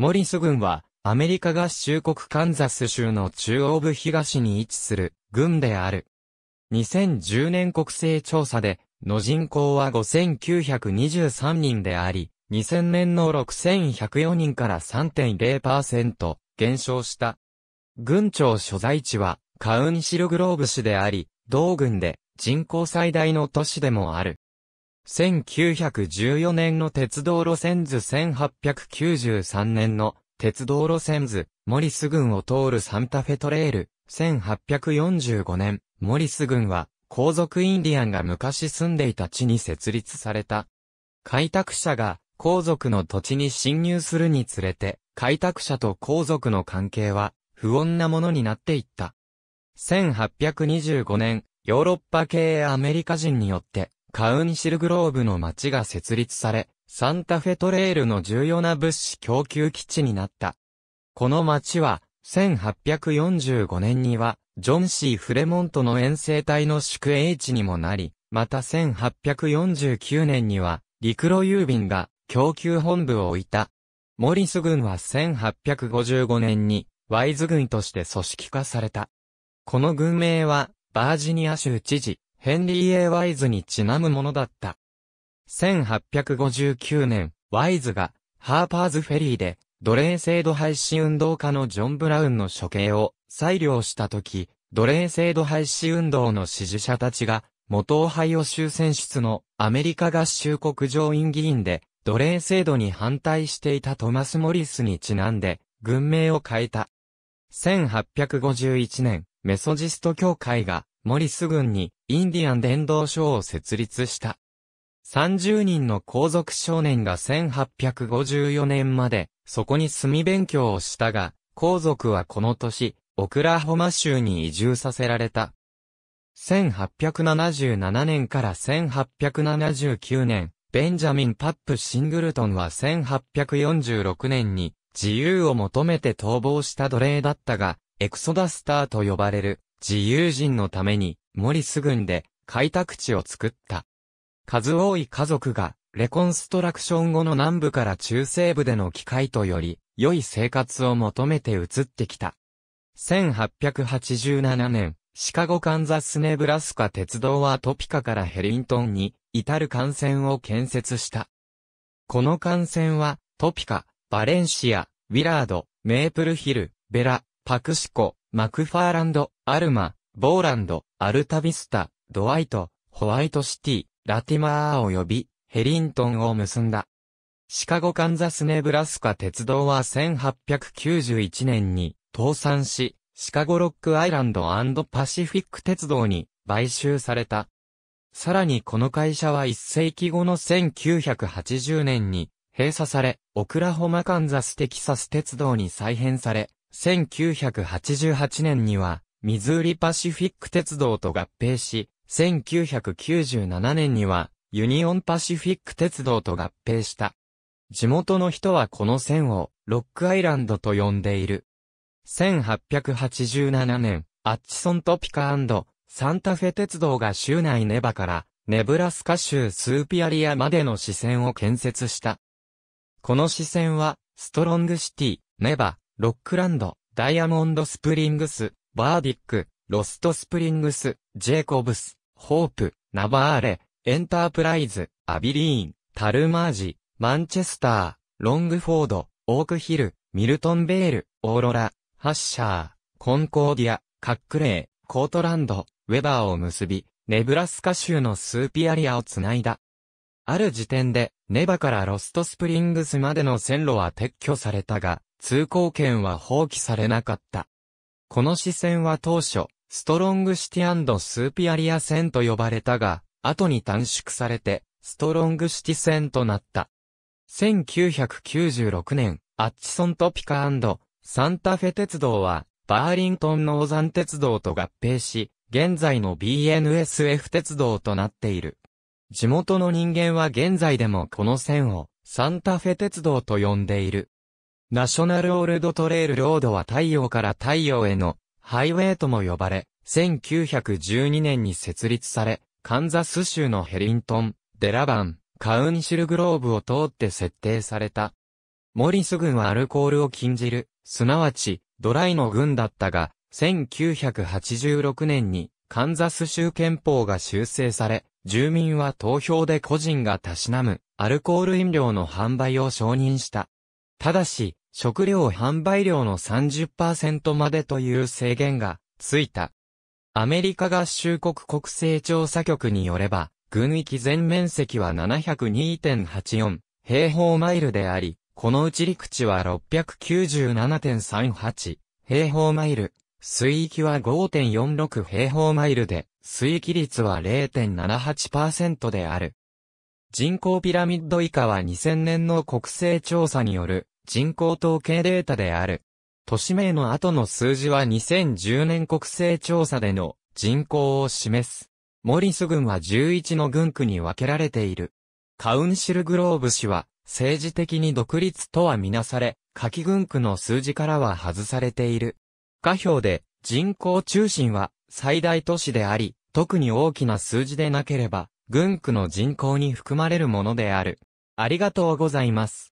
モリス軍は、アメリカ合衆国カンザス州の中央部東に位置する軍である。2010年国勢調査で、の人口は5923人であり、2000年の6104人から3.0%減少した。軍庁所在地はカウンシルグローブ市であり、同軍で人口最大の都市でもある。1914年の鉄道路線図1893年の鉄道路線図、モリス郡を通るサンタフェトレール、1845年、モリス郡は、皇族インディアンが昔住んでいた地に設立された。開拓者が皇族の土地に侵入するにつれて、開拓者と皇族の関係は不穏なものになっていった。1825年、ヨーロッパ系アメリカ人によってカウンシルグローブの町が設立され、サンタフェトレールの重要な物資供給基地になった。この町は、1845年には、ジョン・シー・フレモントの遠征隊の宿営地にもなり、また1849年には、陸路郵便が供給本部を置いた。モリス軍は1855年に、ワイズ軍として組織化された。この軍名は、バージニア州知事、ヘンリー・エワイズにちなむものだった。1859年、ワイズが、ハーパーズフェリーで、奴隷制度廃止運動家のジョン・ブラウンの処刑を裁量したとき、奴隷制度廃止運動の支持者たちが、元オハイオ州選出のアメリカ合衆国上院議員で、奴隷制度に反対していたトマス・モリスにちなんで、軍名を変えた。1851年、メソジスト教会が、モリス軍に、インディアン伝道書を設立した。30人の皇族少年が1854年まで、そこに住み勉強をしたが、皇族はこの年、オクラホマ州に移住させられた。1877年から1879年、ベンジャミン・パップ・シングルトンは1846年に自由を求めて逃亡した奴隷だったが、エクソダスターと呼ばれる自由人のためにモリス郡で開拓地を作った。数多い家族がレコンストラクション後の南部から中西部での機械とより良い生活を求めて移ってきた。1887年、シカゴカンザスネブラスカ鉄道はトピカからヘリントンに至る幹線を建設した。この幹線はトピカ、バレンシア、ウィラード、メープルヒル、ベラ、パクシコ、マクファーランド、アルマ、ボーランド、アルタビスタ、ドワイト、ホワイトシティ、ラティマー及びヘリントンを結んだ。シカゴカンザスネブラスカ鉄道は1891年に倒産し、シカゴロックアイランドパシフィック鉄道に買収された。さらにこの会社は一世紀後の1980年に閉鎖され、オクラホマカンザステキサス鉄道に再編され、1988年にはミズーリパシフィック鉄道と合併し、1997年にはユニオンパシフィック鉄道と合併した。地元の人はこの線をロックアイランドと呼んでいる。1887年、アッチソントピカサンタフェ鉄道が州内ネバからネブラスカ州スーピアリアまでの支線を建設した。この支線はストロングシティ、ネバ、ロックランド、ダイヤモンドスプリングス、バーディック、ロストスプリングス、ジェイコブス、ホープ、ナバーレ、エンタープライズ、アビリーン、タルマージ、マンチェスター、ロングフォード、オークヒル、ミルトンベール、オーロラ、ハッシャー、コンコーディア、カックレイ、コートランド、ウェバーを結び、ネブラスカ州のスーピアリアをつないだ。ある時点で、ネバからロストスプリングスまでの線路は撤去されたが、通行権は放棄されなかった。この支線は当初、ストロングシティスーピアリア線と呼ばれたが、後に短縮されて、ストロングシティ線となった。1996年、アッチソントピカサンタフェ鉄道は、バーリントンのオザン鉄道と合併し、現在の BNSF 鉄道となっている。地元の人間は現在でもこの線をサンタフェ鉄道と呼んでいる。ナショナルオールドトレイルロードは太陽から太陽へのハイウェイとも呼ばれ、1912年に設立され、カンザス州のヘリントン、デラバン、カウンシルグローブを通って設定された。モリス軍はアルコールを禁じる、すなわち、ドライの軍だったが、1986年にカンザス州憲法が修正され、住民は投票で個人がたしなむ、アルコール飲料の販売を承認した。ただし、食料販売量の30%までという制限がついた。アメリカ合衆国国勢調査局によれば、軍域全面積は702.84平方マイルであり、このうち陸地は697.38平方マイル、水域は5.46平方マイルで、水域率は0.78%である。人口ピラミッド以下は2000年の国勢調査による人口統計データである。都市名の後の数字は2010年国勢調査での人口を示す。モリス郡は11の郡区に分けられている。カウンシルグローブ氏は政治的に独立とはみなされ、下記郡区の数字からは外されている。下表で人口中心は最大都市であり、特に大きな数字でなければ、郡区の人口に含まれるものである。ありがとうございます。